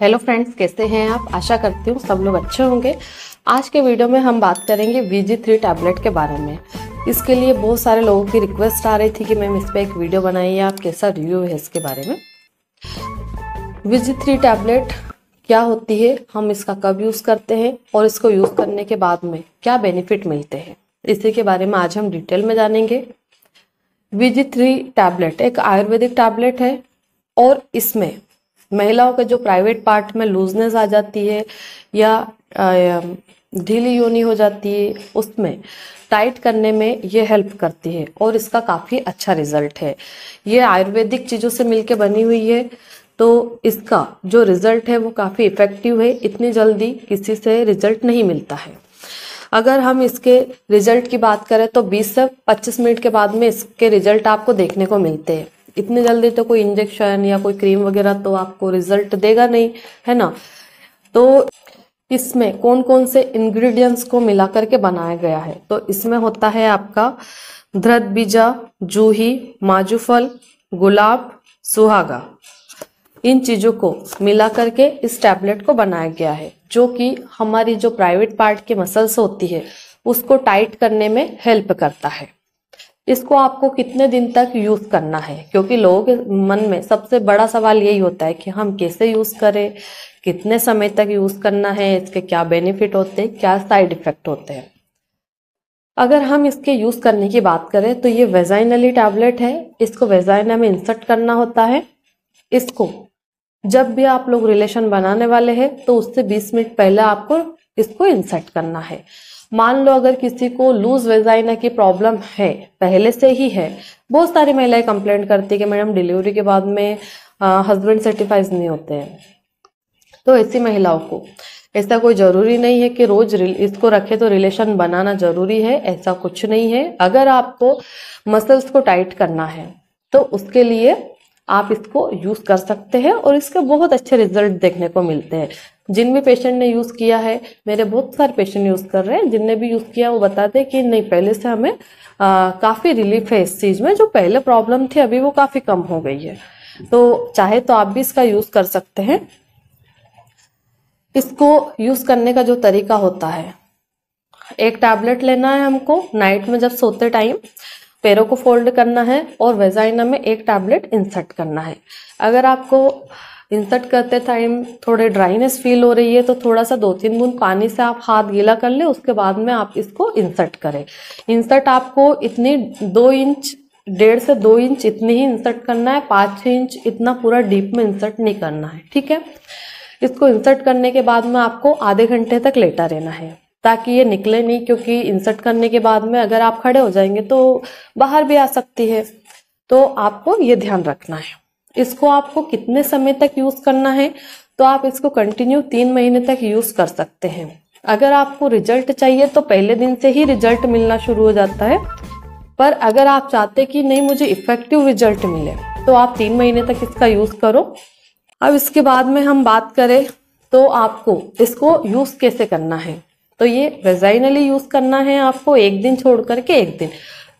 hello friends कैसे हैं आप आशा करती हूँ सब लोग अच्छे होंगे आज के वीडियो में हम बात करेंगे वी जी थ्री टैबलेट के बारे में इसके लिए बहुत सारे लोगों की रिक्वेस्ट आ रही थी कि मैम इस पर एक वीडियो बनाइए आप कैसा रिव्यू है इसके बारे में वी जी थ्री टैबलेट क्या होती है हम इसका कब यूज़ करते हैं और इसको यूज़ करने के बाद में क्या बेनिफिट मिलते हैं इसी के बारे में आज हम डिटेल में जानेंगे वी जी थ्री टैबलेट एक आयुर्वेदिक टैबलेट है और इसमें महिलाओं के जो प्राइवेट पार्ट में लूजनेस आ जाती है या ढीली योनी हो जाती है उसमें टाइट करने में ये हेल्प करती है और इसका काफ़ी अच्छा रिजल्ट है ये आयुर्वेदिक चीज़ों से मिलके बनी हुई है तो इसका जो रिजल्ट है वो काफ़ी इफ़ेक्टिव है इतनी जल्दी किसी से रिजल्ट नहीं मिलता है अगर हम इसके रिजल्ट की बात करें तो 20 से 25 मिनट के बाद में इसके रिजल्ट आपको देखने को मिलते हैं इतनी जल्दी तो कोई इंजेक्शन या कोई क्रीम वगैरह तो आपको रिजल्ट देगा नहीं है ना तो इसमें कौन कौन से इंग्रेडिएंट्स को मिला करके बनाया गया है तो इसमें होता है आपका ध्रत बीजा जूही माजूफल गुलाब सुहागा इन चीज़ों को मिला करके इस टैबलेट को बनाया गया है जो कि हमारी जो प्राइवेट पार्ट के मसल्स होती है उसको टाइट करने में हेल्प करता है इसको आपको कितने दिन तक यूज़ करना है क्योंकि लोगों के मन में सबसे बड़ा सवाल यही होता है कि हम कैसे यूज़ करें कितने समय तक यूज़ करना है इसके क्या बेनिफिट होते हैं क्या साइड इफ़ेक्ट होते हैं अगर हम इसके यूज़ करने की बात करें तो ये वेजाइनली टैबलेट है इसको वेजाइना में इंसर्ट करना होता है इसको जब भी आप लोग रिलेशन बनाने वाले हैं तो उससे 20 मिनट पहले आपको इसको इंसर्ट करना है मान लो अगर किसी को लूज वेजाइना की प्रॉब्लम है पहले से ही है बहुत सारी महिलाएं कंप्लेंट करती है कि मैडम डिलीवरी के बाद में हस्बैंड सर्टिफाइज नहीं होते हैं तो ऐसी महिलाओं को ऐसा कोई ज़रूरी नहीं है कि रोज़ इसको रखे तो रिलेशन बनाना ज़रूरी है ऐसा कुछ नहीं है अगर आपको मसल्स को टाइट करना है तो उसके लिए आप इसको यूज़ कर सकते हैं और इसके बहुत अच्छे रिजल्ट देखने को मिलते हैं जिन भी पेशेंट ने यूज़ किया है मेरे बहुत सारे पेशेंट यूज़ कर रहे हैं जिनने भी यूज़ किया वो बताते हैं कि नहीं पहले से हमें काफ़ी रिलीफ है इस चीज़ में जो पहले प्रॉब्लम थी अभी वो काफ़ी कम हो गई है तो चाहे तो आप भी इसका यूज़ कर सकते हैं इसको यूज़ करने का जो तरीका होता है एक टैबलेट लेना है हमको नाइट में जब सोते टाइम पैरों को फोल्ड करना है और वेजाइना में एक टैबलेट इंसर्ट करना है अगर आपको इंसर्ट करते टाइम थोड़े ड्राइनेस फील हो रही है तो थोड़ा सा दो तीन बूंद पानी से आप हाथ गीला कर ले उसके बाद में आप इसको इंसर्ट करें इंसर्ट आपको इतनी दो इंच डेढ़ से दो इंच इतनी ही इंसर्ट करना है पाँच छः इंच इतना पूरा डीप में इंसर्ट नहीं करना है ठीक है इसको इंसर्ट करने के बाद में आपको आधे घंटे तक लेटा रहना है ताकि ये निकले नहीं क्योंकि इंसर्ट करने के बाद में अगर आप खड़े हो जाएंगे तो बाहर भी आ सकती है तो आपको ये ध्यान रखना है इसको आपको कितने समय तक यूज़ करना है तो आप इसको कंटिन्यू तीन महीने तक यूज़ कर सकते हैं अगर आपको रिजल्ट चाहिए तो पहले दिन से ही रिजल्ट मिलना शुरू हो जाता है पर अगर आप चाहते कि नहीं मुझे इफ़ेक्टिव रिजल्ट मिले तो आप तीन महीने तक इसका यूज़ करो अब इसके बाद में हम बात करें तो आपको इसको यूज़ कैसे करना है तो ये वेजाइनली यूज़ करना है आपको एक दिन छोड़ करके एक दिन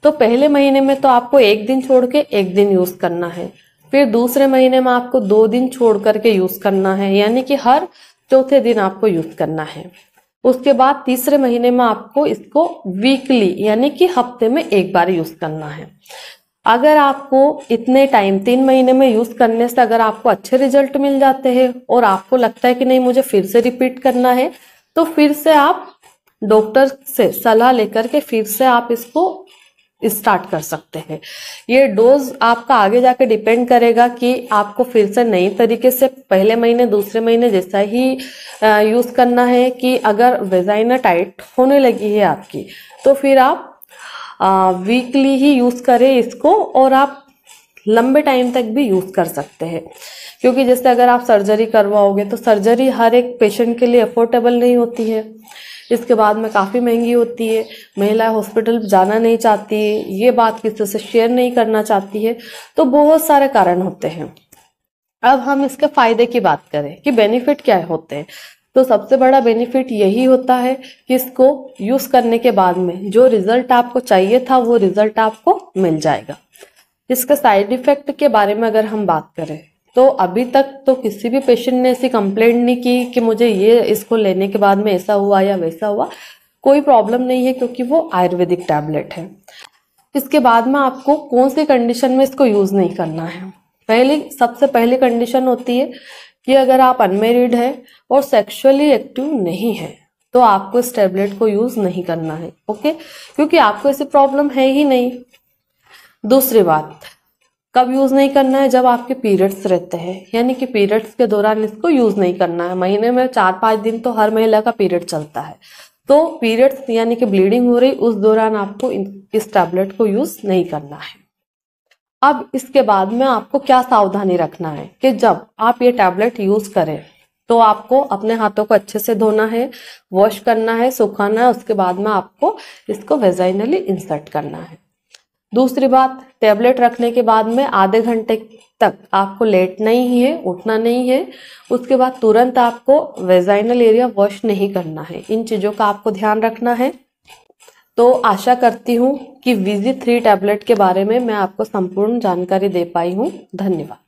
तो पहले महीने में तो आपको एक दिन छोड़ के एक दिन यूज़ करना है फिर दूसरे महीने में आपको दो दिन छोड़ करके यूज़ करना है यानी कि हर चौथे दिन आपको यूज़ करना है उसके बाद तीसरे महीने में आपको इसको वीकली यानी कि हफ्ते में एक बार यूज़ करना है अगर आपको इतने टाइम तीन महीने में यूज़ करने से अगर आपको अच्छे रिजल्ट मिल जाते हैं और आपको लगता है कि नहीं मुझे फिर से रिपीट करना है तो फिर से आप डॉक्टर से सलाह लेकर के फिर से आप इसको स्टार्ट कर सकते हैं ये डोज आपका आगे जाके डिपेंड करेगा कि आपको फिर से नई तरीके से पहले महीने दूसरे महीने जैसा ही यूज करना है कि अगर वेजाइना टाइट होने लगी है आपकी तो फिर आप आ, वीकली ही यूज करें इसको और आप लंबे टाइम तक भी यूज़ कर सकते हैं क्योंकि जैसे अगर आप सर्जरी करवाओगे तो सर्जरी हर एक पेशेंट के लिए अफोर्डेबल नहीं होती है इसके बाद में काफ़ी महंगी होती है महिला हॉस्पिटल जाना नहीं चाहती है ये बात किसी से शेयर नहीं करना चाहती है तो बहुत सारे कारण होते हैं अब हम इसके फायदे की बात करें कि बेनिफिट क्या होते हैं तो सबसे बड़ा बेनिफिट यही होता है कि इसको यूज़ करने के बाद में जो रिज़ल्ट आपको चाहिए था वो रिज़ल्ट आपको मिल जाएगा इसका साइड इफेक्ट के बारे में अगर हम बात करें तो अभी तक तो किसी भी पेशेंट ने ऐसी कंप्लेंट नहीं की कि मुझे ये इसको लेने के बाद में ऐसा हुआ या वैसा हुआ कोई प्रॉब्लम नहीं है क्योंकि वो आयुर्वेदिक टैबलेट है इसके बाद में आपको कौन सी कंडीशन में इसको यूज़ नहीं करना है पहली सबसे पहली कंडीशन होती है कि अगर आप अनमेरिड हैं और सेक्सुअली एक्टिव नहीं है तो आपको इस टैबलेट को यूज़ नहीं करना है ओके क्योंकि आपको ऐसी प्रॉब्लम है ही नहीं दूसरी बात कब यूज़ नहीं करना है जब आपके पीरियड्स रहते हैं यानी कि पीरियड्स के दौरान इसको यूज़ नहीं करना है महीने में चार पांच दिन तो हर महिला का पीरियड चलता है तो पीरियड्स यानी कि ब्लीडिंग हो रही उस दौरान आपको इस टैबलेट को यूज़ नहीं करना है अब इसके बाद में आपको क्या सावधानी रखना है कि जब आप ये टैबलेट यूज़ करें तो आपको अपने हाथों को अच्छे से धोना है वॉश करना है सुखाना है उसके बाद में आपको इसको वेजाइनली इंसर्ट करना है दूसरी बात टैबलेट रखने के बाद में आधे घंटे तक आपको लेट नहीं है उठना नहीं है उसके बाद तुरंत आपको वेजाइनल एरिया वॉश नहीं करना है इन चीज़ों का आपको ध्यान रखना है तो आशा करती हूँ कि विजी थ्री टैबलेट के बारे में मैं आपको संपूर्ण जानकारी दे पाई हूँ धन्यवाद